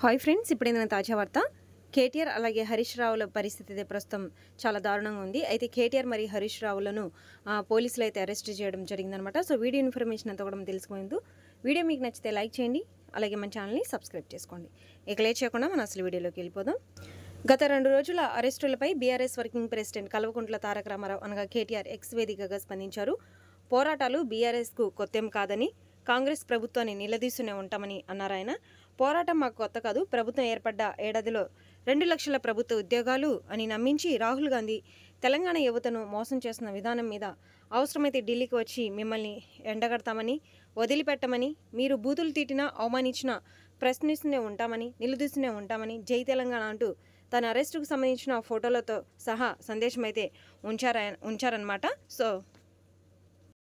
hi friends ఇప్పుడు ఏంటంటే తాజా వార్త కేటీఆర్ అలాగే హరీష్ రావుల పరిస్థితి ప్రస్తుతం చాలా దారుణంగా ఉంది అయితే కేటీఆర్ మరియు హరీష్ రావులను పోలీసులు అయితే అరెస్ట్ చేయడం జరిగిందనమాట సో వీడియో ఇన్ఫర్మేషన్ అంతా కూడా తెలుసుకునేందుకు వీడియో మీకు నచ్చితే లైక్ చేయండి అలాగే మన ఛానల్ని సబ్స్క్రైబ్ చేసుకోండి ఇక లేట్ చేయకుండా మనం అసలు వీడియోలోకి వెళ్ళిపోదాం గత రెండు రోజుల అరెస్టులపై బీఆర్ఎస్ వర్కింగ్ ప్రెసిడెంట్ కల్వకుంట్ల తారక రామారావు అనగా కేటీఆర్ ఎక్స్ వేదికగా స్పందించారు పోరాటాలు బీఆర్ఎస్కు కొత్తం కాదని కాంగ్రెస్ ప్రభుత్వాన్ని నిలదీస్తూనే ఉంటామని అన్నారాయన పోరాటం మాకు కొత్త కాదు ప్రభుత్వం ఏర్పడ్డ ఏడాదిలో రెండు లక్షల ప్రభుత్వ ఉద్యోగాలు అని నమ్మించి రాహుల్ గాంధీ తెలంగాణ యువతను మోసం చేస్తున్న విధానం మీద అవసరమైతే ఢిల్లీకి వచ్చి మిమ్మల్ని ఎండగడతామని వదిలిపెట్టమని మీరు బూతులు తీటినా అవమానించినా ప్రశ్నిస్తూనే ఉంటామని నిలదీస్తూనే ఉంటామని జై తెలంగాణ అంటూ తన అరెస్టుకు సంబంధించిన ఫోటోలతో సహా సందేశమైతే ఉంచారా ఉంచారనమాట సో